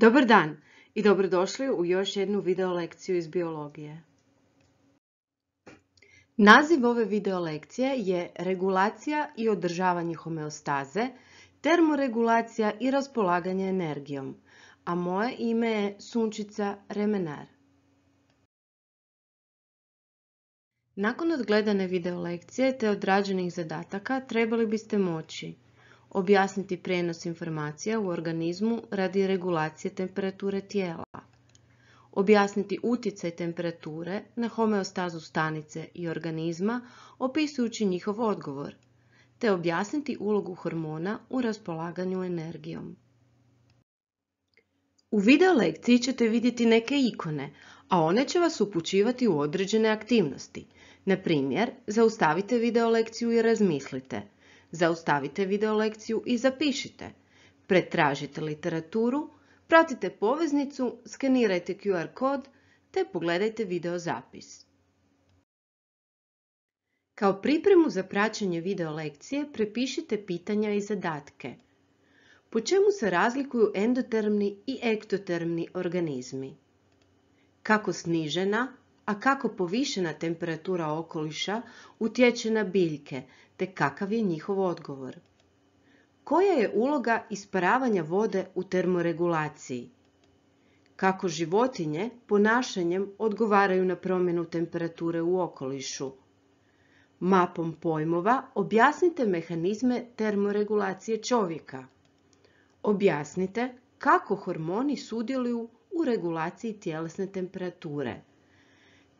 Dobar dan i dobrodošli u još jednu video lekciju iz biologije. Naziv ove video lekcije je Regulacija i održavanje homeostaze, termoregulacija i raspolaganje energijom, a moje ime je Sunčica Remenar. Nakon odgledane video lekcije te odrađenih zadataka trebali biste moći objasniti prenos informacija u organizmu radi regulacije temperature tijela, objasniti utjecaj temperature na homeostazu stanice i organizma opisujući njihov odgovor, te objasniti ulogu hormona u raspolaganju energijom. U video lekciji ćete vidjeti neke ikone, a one će vas upućivati u određene aktivnosti. Na primjer, zaustavite video lekciju i razmislite – Zaustavite video lekciju i zapišite. Pretražite literaturu, pratite poveznicu, skenirajte QR kod te pogledajte video zapis. Kao pripremu za praćenje video lekcije prepišite pitanja i zadatke. Po čemu se razlikuju endotermni i ektotermni organizmi? Kako snižena, a kako povišena temperatura okoliša utječe na biljke, te kakav je njihov odgovor. Koja je uloga isparavanja vode u termoregulaciji? Kako životinje ponašanjem odgovaraju na promjenu temperature u okolišu? Mapom pojmova objasnite mehanizme termoregulacije čovjeka. Objasnite kako hormoni sudjeluju u regulaciji tjelesne temperature.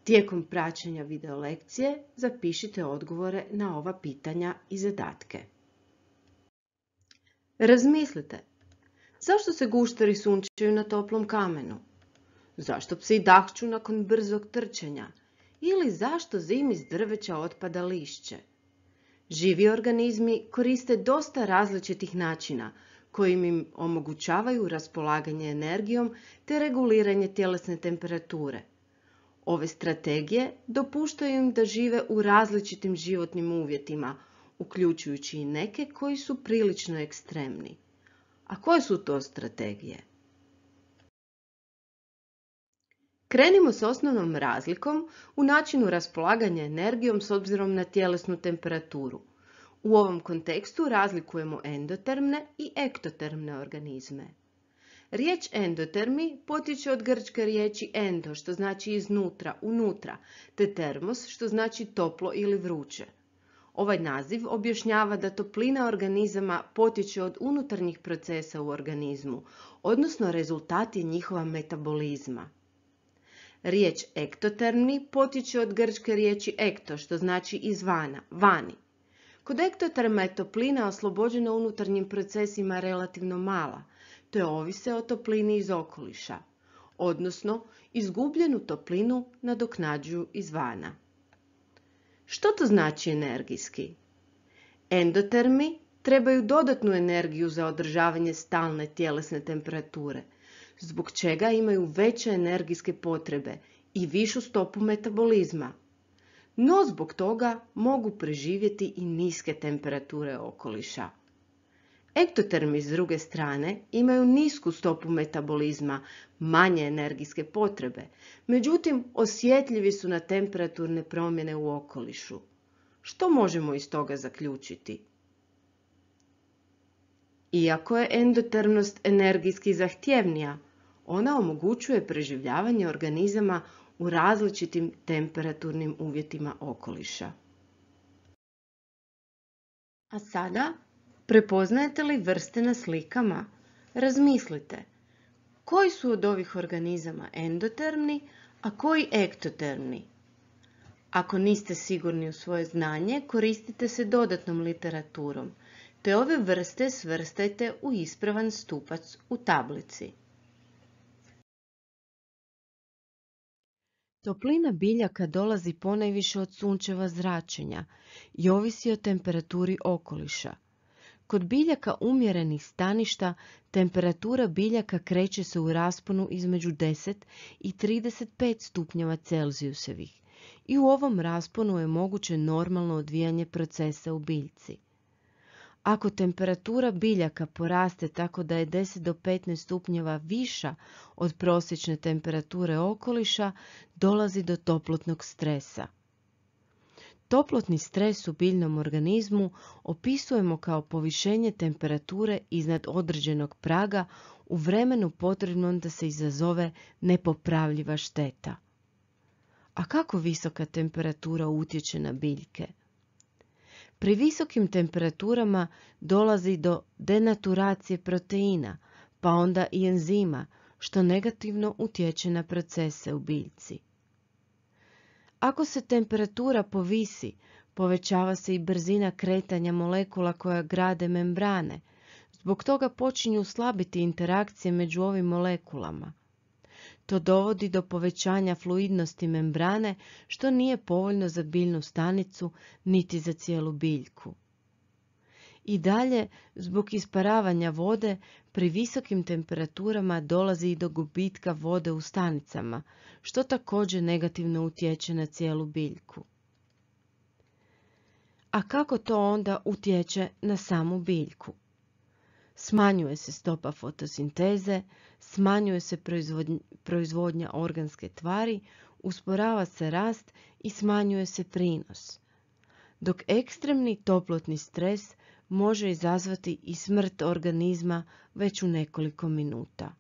Tijekom praćenja video lekcije zapišite odgovore na ova pitanja i zadatke. Razmislite, zašto se gušteri sunčaju na toplom kamenu? Zašto psi dahću nakon brzog trčanja? Ili zašto zimi iz drveća otpada lišće? Živi organizmi koriste dosta različitih načina koji im omogućavaju raspolaganje energijom te reguliranje tjelesne temperature – Ove strategije dopuštaju im da žive u različitim životnim uvjetima, uključujući i neke koji su prilično ekstremni. A koje su to strategije? Krenimo s osnovnom razlikom u načinu raspolaganja energijom s obzirom na tjelesnu temperaturu. U ovom kontekstu razlikujemo endotermne i ektotermne organizme. Riječ endotermi potiče od grčke riječi endo, što znači iznutra, unutra, te termos, što znači toplo ili vruće. Ovaj naziv objašnjava da toplina organizama potiče od unutarnjih procesa u organizmu, odnosno rezultati njihova metabolizma. Riječ ektotermi potiče od grčke riječi ekto, što znači izvana, vani. Kod ektoterma je toplina oslobođena unutarnjim procesima relativno mala, te ovise o toplini iz okoliša, odnosno izgubljenu toplinu nadoknađuju izvana. Što to znači energijski? Endotermi trebaju dodatnu energiju za održavanje stalne tjelesne temperature, zbog čega imaju veće energijske potrebe i višu stopu metabolizma, no zbog toga mogu preživjeti i niske temperature okoliša. Ektotermi s druge strane imaju nisku stopu metabolizma, manje energijske potrebe, međutim osjetljivi su na temperaturne promjene u okolišu. Što možemo iz toga zaključiti? Iako je endotermnost energijski zahtjevnija, ona omogućuje preživljavanje organizama u različitim temperaturnim uvjetima okoliša. A sada Prepoznajete li vrste na slikama? Razmislite. Koji su od ovih organizama endotermni, a koji ektotermni? Ako niste sigurni u svoje znanje, koristite se dodatnom literaturom, te ove vrste svrstajte u ispravan stupac u tablici. Toplina biljaka dolazi ponajviše od sunčeva zračenja i ovisi o temperaturi okoliša. Kod biljaka umjerenih staništa temperatura biljaka kreće se u rasponu između 10 i 35 stupnjeva Celzijusevih i u ovom rasponu je moguće normalno odvijanje procesa u biljci. Ako temperatura biljaka poraste tako da je 10 do 15 stupnjeva viša od prosječne temperature okoliša, dolazi do toplotnog stresa. Toplotni stres u biljnom organizmu opisujemo kao povišenje temperature iznad određenog praga u vremenu potrebnom da se izazove nepopravljiva šteta. A kako visoka temperatura utječe na biljke? Pri visokim temperaturama dolazi do denaturacije proteina, pa onda i enzima, što negativno utječe na procese u biljci. Ako se temperatura povisi, povećava se i brzina kretanja molekula koja grade membrane. Zbog toga počinju slabiti interakcije među ovim molekulama. To dovodi do povećanja fluidnosti membrane, što nije povoljno za biljnu stanicu niti za cijelu biljku. I dalje, zbog isparavanja vode, pri visokim temperaturama dolazi i do gubitka vode u stanicama, što također negativno utječe na cijelu biljku. A kako to onda utječe na samu biljku? Smanjuje se stopa fotosinteze, smanjuje se proizvodnja organske tvari, usporava se rast i smanjuje se prinos. Dok ekstremni toplotni stres može izazvati i smrt organizma već u nekoliko minuta.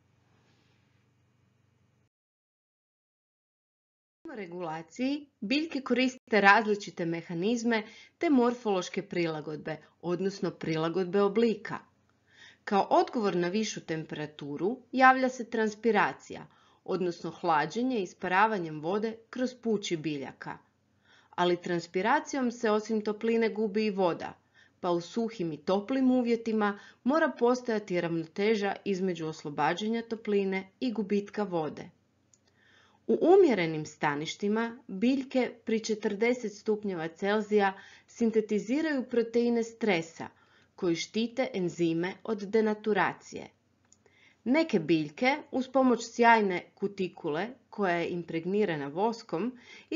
U regulaciji biljke koriste različite mehanizme te morfološke prilagodbe, odnosno prilagodbe oblika. Kao odgovor na višu temperaturu javlja se transpiracija, odnosno hlađenje isparavanjem vode kroz pući biljaka. Ali transpiracijom se osim topline gubi i voda – pa u suhim i toplim uvjetima mora postojati ravnoteža između oslobađanja topline i gubitka vode. U umjerenim staništima biljke pri 40 stupnjeva Celzija sintetiziraju proteine stresa koji štite enzime od denaturacije. Neke biljke uz pomoć sjajne kutikule koja je impregnirana voskom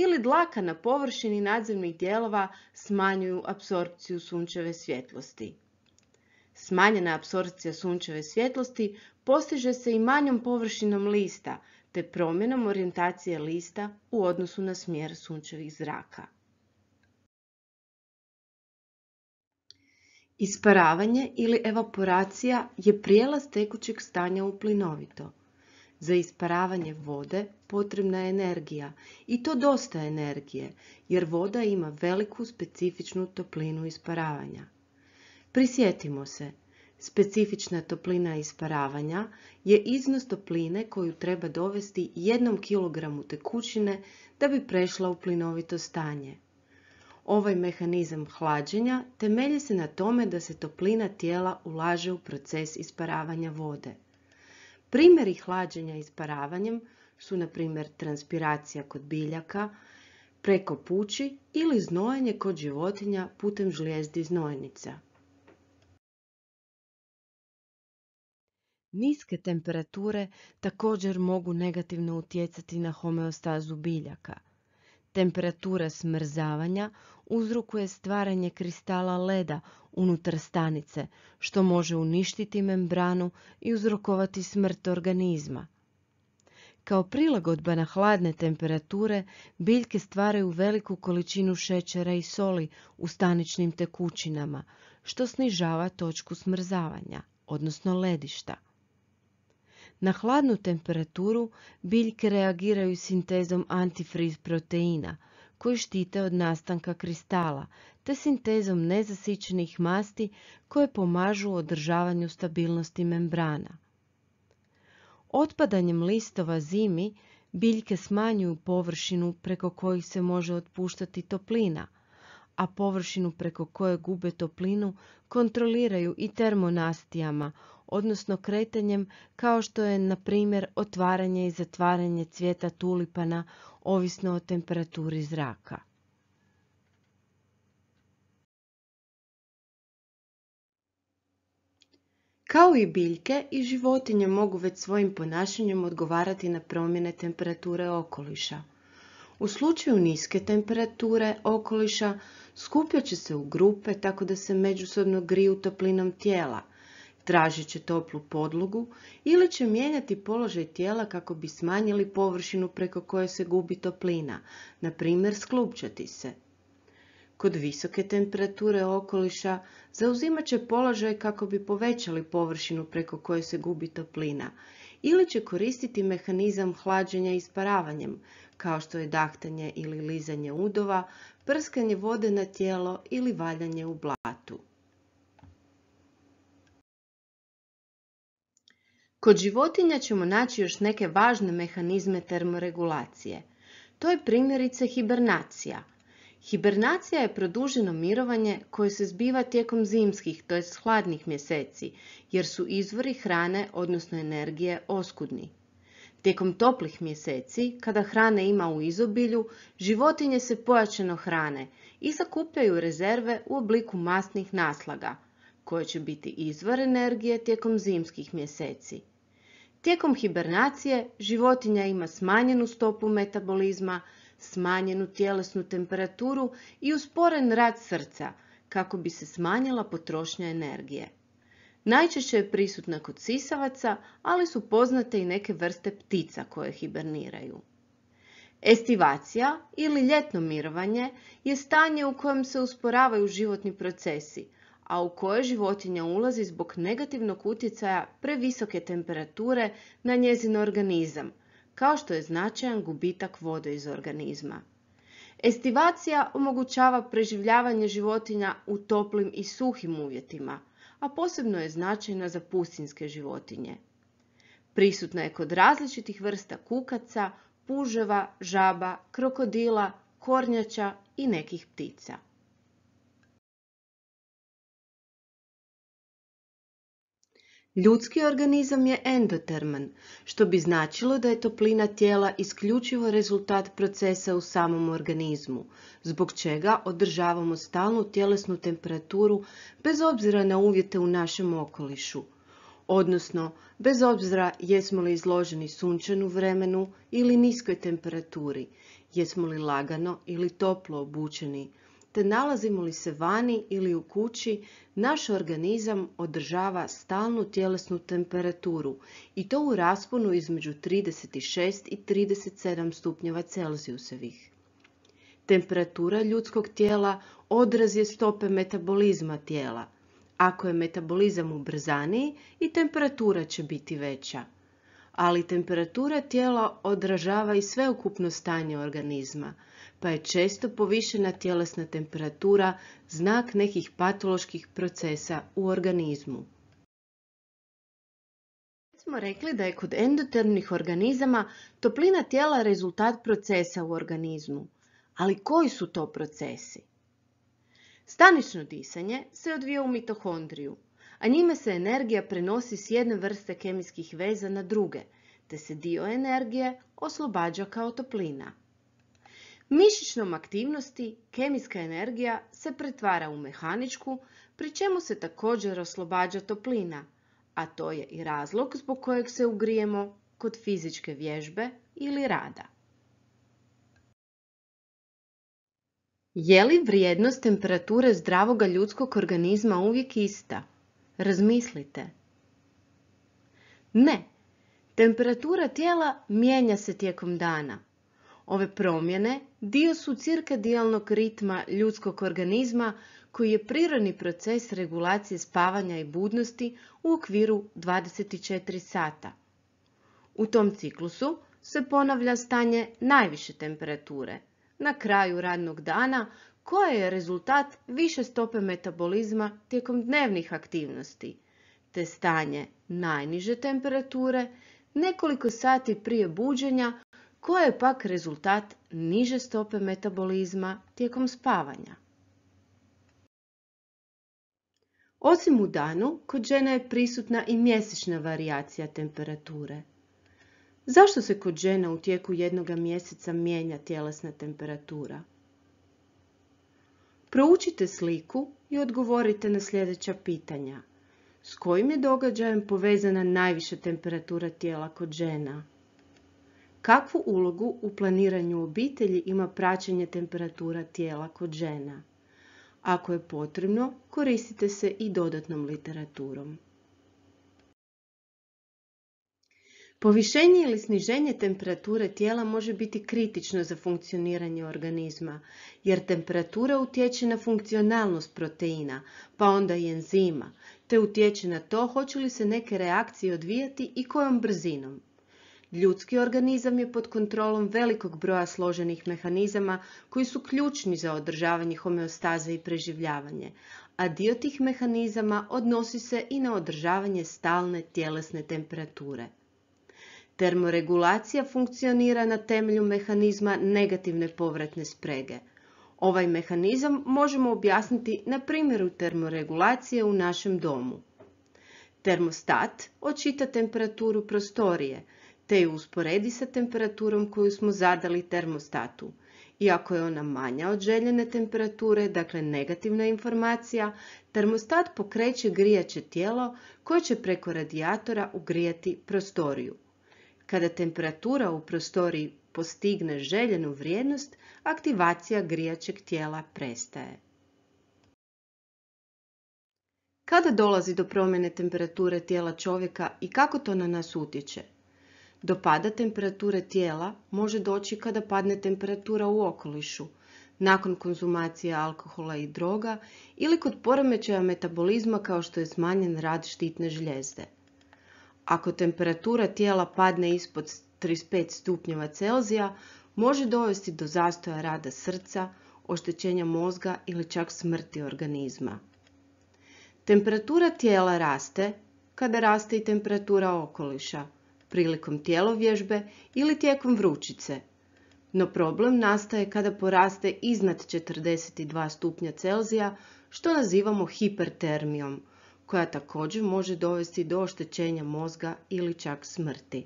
ili dlaka na površini nadzemnih dijelova smanjuju apsorpciju sunčeve svjetlosti. Smanjena apsorpcija sunčeve svjetlosti postiže se i manjom površinom lista te promjenom orijentacije lista u odnosu na smjer sunčevih zraka. Isparavanje ili evaporacija je prijelaz tekućeg stanja u plinovito. Za isparavanje vode potrebna je energija i to dosta energije, jer voda ima veliku specifičnu toplinu isparavanja. Prisjetimo se, specifična toplina isparavanja je iznos topline koju treba dovesti jednom kilogramu tekućine da bi prešla u plinovito stanje. Ovaj mehanizam hlađenja temelji se na tome da se toplina tijela ulaže u proces isparavanja vode. Primjeri hlađenja isparavanjem su na primjer transpiracija kod biljaka, preko pući ili znojenje kod životinja putem žlijezdi znojnica. Niske temperature također mogu negativno utjecati na homeostazu biljaka – Temperatura smrzavanja uzrokuje stvaranje kristala leda unutar stanice, što može uništiti membranu i uzrokovati smrt organizma. Kao prilagodba na hladne temperature, biljke stvaraju veliku količinu šećera i soli u staničnim tekućinama, što snižava točku smrzavanja, odnosno ledišta. Na hladnu temperaturu biljke reagiraju sintezom antifriz proteina koji štite od nastanka kristala te sintezom nezasičenih masti koje pomažu u održavanju stabilnosti membrana. Otpadanjem listova zimi biljke smanjuju površinu preko kojih se može otpuštati toplina, a površinu preko koje gube toplinu kontroliraju i termonastijama, odnosno kretanjem kao što je na primjer otvaranje i zatvaranje cvijeta tulipana ovisno o temperaturi zraka. Kao i biljke, i životinje mogu već svojim ponašanjem odgovarati na promjene temperature okoliša. U slučaju niske temperature okoliša skupljat će se u grupe tako da se međusobno griju toplinom tijela, tražit će toplu podlogu ili će mijenjati položaj tijela kako bi smanjili površinu preko koje se gubi toplina, na primjer sklupčati se. Kod visoke temperature okoliša zauzimat će položaj kako bi povećali površinu preko koje se gubi toplina ili će koristiti mehanizam hlađenja isparavanjem, kao što je dahtanje ili lizanje udova, prskanje vode na tijelo ili valjanje u blatu. Kod životinja ćemo naći još neke važne mehanizme termoregulacije. To je primjerice hibernacija. Hibernacija je produženo mirovanje koje se zbiva tijekom zimskih, to je hladnih mjeseci, jer su izvori hrane, odnosno energije, oskudni. Tijekom toplih mjeseci, kada hrane ima u izobilju, životinje se pojačeno hrane i sakupljaju rezerve u obliku masnih naslaga, koje će biti izvor energije tijekom zimskih mjeseci. Tijekom hibernacije životinja ima smanjenu stopu metabolizma, smanjenu tjelesnu temperaturu i usporen rad srca kako bi se smanjila potrošnja energije. Najčešće je prisutna kod sisavaca, ali su poznate i neke vrste ptica koje hiberniraju. Estivacija ili ljetno mirovanje je stanje u kojem se usporavaju životni procesi, a u koje životinja ulazi zbog negativnog utjecaja previsoke temperature na njezin organizam, kao što je značajan gubitak vode iz organizma. Estivacija omogućava preživljavanje životinja u toplim i suhim uvjetima, a posebno je značajna za pustinske životinje. Prisutna je kod različitih vrsta kukaca, puževa, žaba, krokodila, kornjača i nekih ptica. Ljudski organizam je endoterman, što bi značilo da je toplina tijela isključivo rezultat procesa u samom organizmu, zbog čega održavamo stalnu tjelesnu temperaturu bez obzira na uvjete u našem okolišu, odnosno bez obzira jesmo li izloženi sunčanu vremenu ili niskoj temperaturi, jesmo li lagano ili toplo obučeni, te nalazimo li se vani ili u kući, naš organizam održava stalnu tjelesnu temperaturu i to u rasponu između 36 i 37 stupnjeva Celzijusevih. Temperatura ljudskog tijela odraz je stope metabolizma tijela. Ako je metabolizam ubrzaniji i temperatura će biti veća. Ali temperatura tijela odražava i sveukupno stanje organizma – pa je često povišena tjelesna temperatura znak nekih patoloških procesa u organizmu. Smo rekli da je kod endotermnih organizama toplina tijela rezultat procesa u organizmu. Ali koji su to procesi? Stanično disanje se odvija u mitohondriju, a njime se energija prenosi s jedne vrste kemijskih veza na druge, te se dio energije oslobađa kao toplina. Mišićnom aktivnosti kemijska energija se pretvara u mehaničku, pri čemu se također oslobađa toplina, a to je i razlog zbog kojeg se ugrijemo kod fizičke vježbe ili rada. Je li vrijednost temperature zdravoga ljudskog organizma uvijek ista? Razmislite. Ne, temperatura tijela mijenja se tijekom dana. Ove promjene dio su cirkadijalnog ritma ljudskog organizma koji je prirodni proces regulacije spavanja i budnosti u okviru 24 sata. U tom ciklusu se ponavlja stanje najviše temperature na kraju radnog dana koja je rezultat više stope metabolizma tijekom dnevnih aktivnosti, te stanje najniže temperature nekoliko sati prije buđenja koja je pak rezultat niže stope metabolizma tijekom spavanja. Osim u danu, kod žena je prisutna i mjesečna varijacija temperature. Zašto se kod žena u tijeku jednog mjeseca mijenja tjelesna temperatura? Proučite sliku i odgovorite na sljedeća pitanja. S kojim je događajem povezana najviša temperatura tijela kod žena? Kakvu ulogu u planiranju obitelji ima praćenje temperatura tijela kod žena? Ako je potrebno, koristite se i dodatnom literaturom. Povišenje ili sniženje temperature tijela može biti kritično za funkcioniranje organizma, jer temperatura utječe na funkcionalnost proteina, pa onda i enzima, te utječe na to hoće li se neke reakcije odvijati i kojom brzinom. Ljudski organizam je pod kontrolom velikog broja složenih mehanizama koji su ključni za održavanje homeostaze i preživljavanje, a dio tih mehanizama odnosi se i na održavanje stalne tjelesne temperature. Termoregulacija funkcionira na temelju mehanizma negativne povratne sprege. Ovaj mehanizam možemo objasniti na primjeru termoregulacije u našem domu. Termostat očita temperaturu prostorije, te ju usporedi sa temperaturom koju smo zadali termostatu. Iako je ona manja od željene temperature, dakle negativna informacija, termostat pokreće grijače tijelo koje će preko radijatora ugrijati prostoriju. Kada temperatura u prostoriji postigne željenu vrijednost, aktivacija grijačeg tijela prestaje. Kada dolazi do promjene temperature tijela čovjeka i kako to na nas utječe? Do pada temperature tijela može doći kada padne temperatura u okolišu, nakon konzumacije alkohola i droga ili kod poremećaja metabolizma kao što je smanjen rad štitne žljezde. Ako temperatura tijela padne ispod 35 stupnjeva Celzija, može dovesti do zastoja rada srca, oštećenja mozga ili čak smrti organizma. Temperatura tijela raste kada raste i temperatura okoliša prilikom tijelovježbe ili tijekom vrućice. No problem nastaje kada poraste iznad 42 stupnja Celzija, što nazivamo hipertermijom, koja također može dovesti do oštećenja mozga ili čak smrti.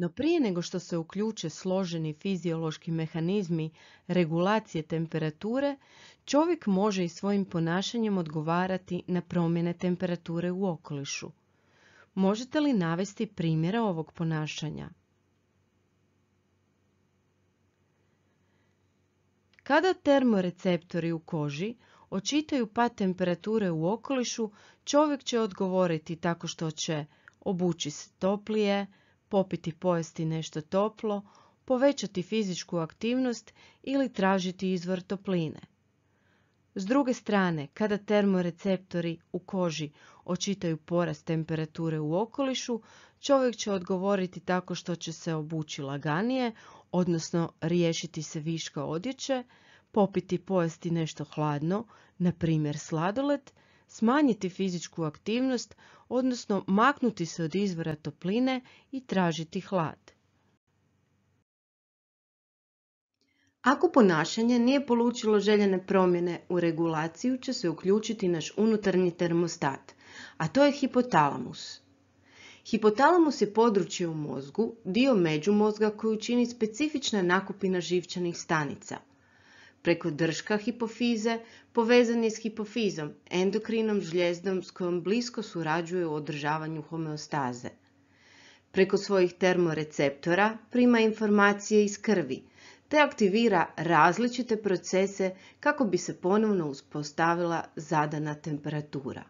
No prije nego što se uključe složeni fiziološki mehanizmi regulacije temperature, čovjek može i svojim ponašanjem odgovarati na promjene temperature u okolišu. Možete li navesti primjera ovog ponašanja? Kada termoreceptori u koži očitaju pad temperature u okolišu, čovjek će odgovoriti tako što će obući se toplije, popiti pojesti nešto toplo, povećati fizičku aktivnost ili tražiti izvor topline. S druge strane, kada termoreceptori u koži očitaju porast temperature u okolišu, čovjek će odgovoriti tako što će se obući laganije, odnosno riješiti se viška odjeće, popiti pojesti nešto hladno, na primjer sladoled, smanjiti fizičku aktivnost, odnosno maknuti se od izvora topline i tražiti hlad. Ako ponašanje nije polučilo željene promjene, u regulaciju će se uključiti naš unutarnji termostat, a to je hipotalamus. Hipotalamus je područje u mozgu, dio međumozga koju čini specifična nakupina živčanih stanica – preko drška hipofize povezan je s hipofizom, endokrinom žljezdom s kojom blisko surađuje u održavanju homeostaze. Preko svojih termoreceptora prima informacije iz krvi, te aktivira različite procese kako bi se ponovno uspostavila zadana temperatura.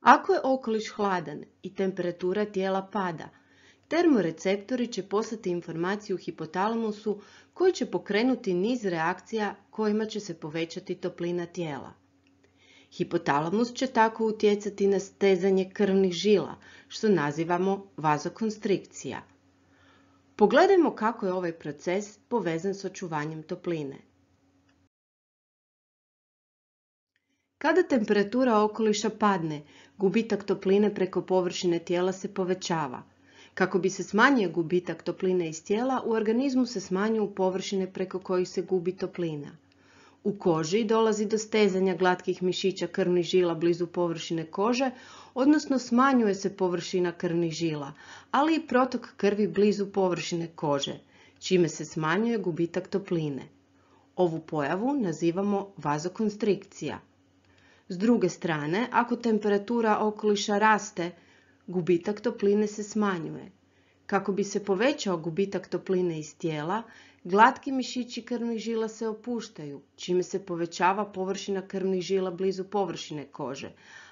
Ako je okoliš hladan i temperatura tijela pada, termoreceptori će poslati informaciju hipotalamusu koji će pokrenuti niz reakcija kojima će se povećati toplina tijela. Hipotalamus će tako utjecati na stezanje krvnih žila, što nazivamo vazokonstrikcija. Pogledajmo kako je ovaj proces povezan s očuvanjem topline. Kada temperatura okoliša padne, gubitak topline preko površine tijela se povećava, kako bi se smanjio gubitak topline iz tijela, u organizmu se smanjuju površine preko kojih se gubi toplina. U koži dolazi do stezanja glatkih mišića krvnih žila blizu površine kože, odnosno smanjuje se površina krvnih žila, ali i protok krvi blizu površine kože, čime se smanjuje gubitak topline. Ovu pojavu nazivamo vazokonstrikcija. S druge strane, ako temperatura okoliša raste, gubitak topline se smanjuje. Kako bi se povećao gubitak topline iz tijela, glatki mišići krvnih žila se opuštaju, čime se povećava površina krvnih žila blizu površine kože,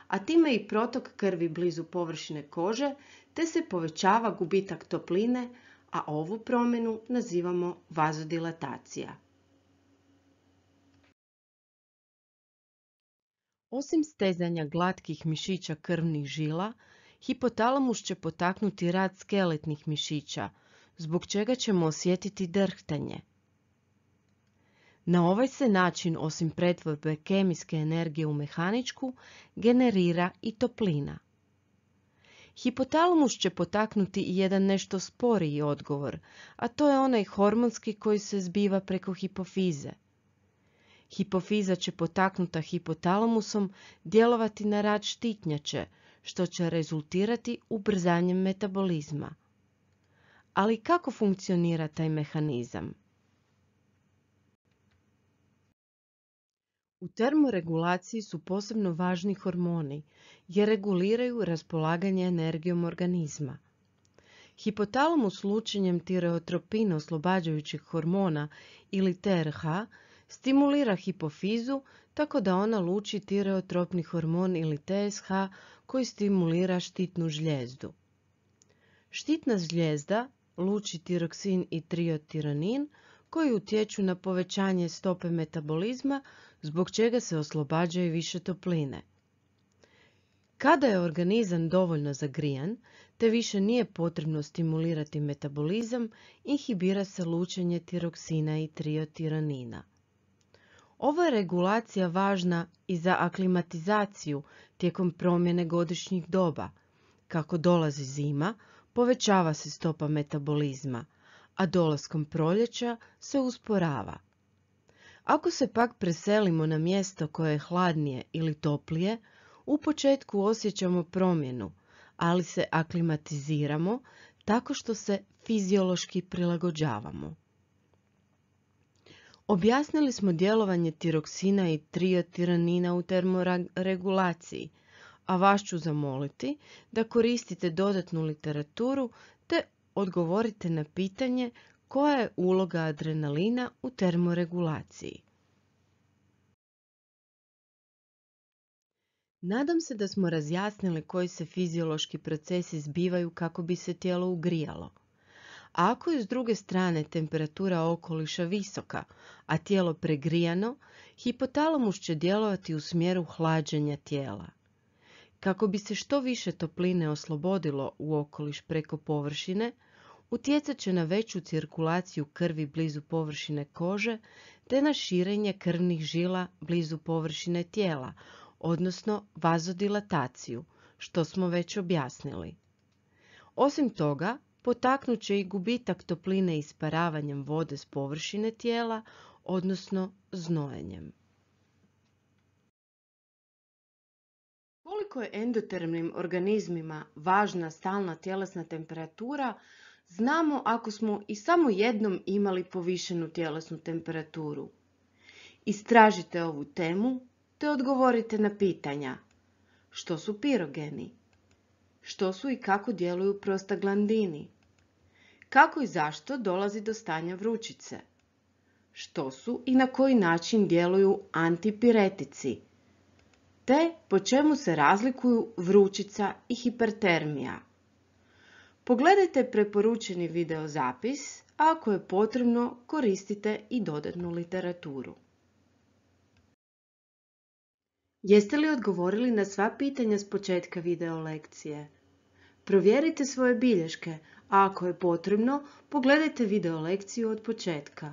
a time i protok krvi blizu površine kože, te se povećava gubitak topline, a ovu promjenu nazivamo vazodilatacija. Osim stezanja glatkih mišića krvnih žila, Hipotalamus će potaknuti rad skeletnih mišića, zbog čega ćemo osjetiti drhtanje. Na ovaj se način, osim pretvorbe kemijske energije u mehaničku, generira i toplina. Hipotalamus će potaknuti i jedan nešto sporiji odgovor, a to je onaj hormonski koji se zbiva preko hipofize. Hipofiza će potaknuta hipotalamusom djelovati na rad štitnjače, što će rezultirati ubrzanjem metabolizma. Ali kako funkcionira taj mehanizam? U termoregulaciji su posebno važni hormoni jer reguliraju raspolaganje energijom organizma. Hipotalamus lučenjem tireotropina oslobađajućih hormona ili TRH Stimulira hipofizu tako da ona luči tireotropni hormon ili TSH koji stimulira štitnu žljezdu. Štitna žljezda luči tiroksin i triotiranin koji utječu na povećanje stope metabolizma zbog čega se oslobađaju više topline. Kada je organizam dovoljno zagrijan, te više nije potrebno stimulirati metabolizam, inhibira se lučenje tiroksina i triotiranina. Ova je regulacija važna i za aklimatizaciju tijekom promjene godišnjih doba. Kako dolazi zima, povećava se stopa metabolizma, a dolaskom proljeća se usporava. Ako se pak preselimo na mjesto koje je hladnije ili toplije, u početku osjećamo promjenu, ali se aklimatiziramo tako što se fiziološki prilagođavamo. Objasnili smo djelovanje tiroksina i triotiranina u termoregulaciji, a vas ću zamoliti da koristite dodatnu literaturu te odgovorite na pitanje koja je uloga adrenalina u termoregulaciji. Nadam se da smo razjasnili koji se fiziološki procesi zbivaju kako bi se tijelo ugrijalo. Ako je s druge strane temperatura okoliša visoka, a tijelo pregrijano, hipotalamus će djelovati u smjeru hlađenja tijela. Kako bi se što više topline oslobodilo u okoliš preko površine, utjecat će na veću cirkulaciju krvi blizu površine kože te na širenje krvnih žila blizu površine tijela, odnosno vazodilataciju, što smo već objasnili. Osim toga, potaknut će i gubitak topline isparavanjem vode s površine tijela, odnosno znojenjem. Koliko je endotermnim organizmima važna stalna tjelesna temperatura, znamo ako smo i samo jednom imali povišenu tjelesnu temperaturu. Istražite ovu temu te odgovorite na pitanja što su pirogeni, što su i kako djeluju prostaglandini, kako i zašto dolazi do stanja vrućice? Što su i na koji način djeluju antipiretici? Te po čemu se razlikuju vrućica i hipertermija? Pogledajte preporučeni videozapis, a ako je potrebno koristite i dodatnu literaturu. Jeste li odgovorili na sva pitanja s početka video lekcije? Provjerite svoje bilješke, a ako je potrebno, pogledajte video lekciju od početka.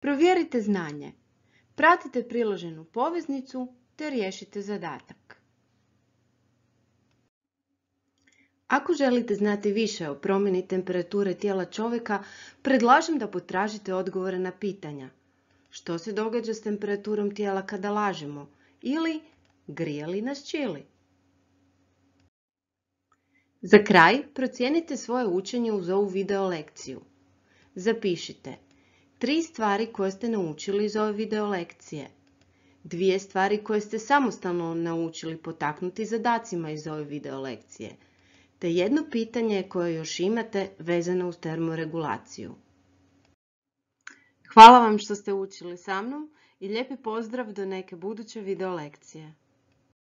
Provjerite znanje. Pratite priloženu poveznicu te riješite zadatak. Ako želite znati više o promjeni temperature tijela čovjeka, predlažem da potražite odgovore na pitanja. Što se događa s temperaturom tijela kada lažemo? Ili grijali nas čili. Za kraj procijenite svoje učenje uz ovu video lekciju. Zapišite tri stvari koje ste naučili iz ove video lekcije, dvije stvari koje ste samostalno naučili potaknuti zadacima iz ove video lekcije, te jedno pitanje koje još imate vezano uz termoregulaciju. Hvala vam što ste učili sa mnom i lijepi pozdrav do neke buduće video lekcije.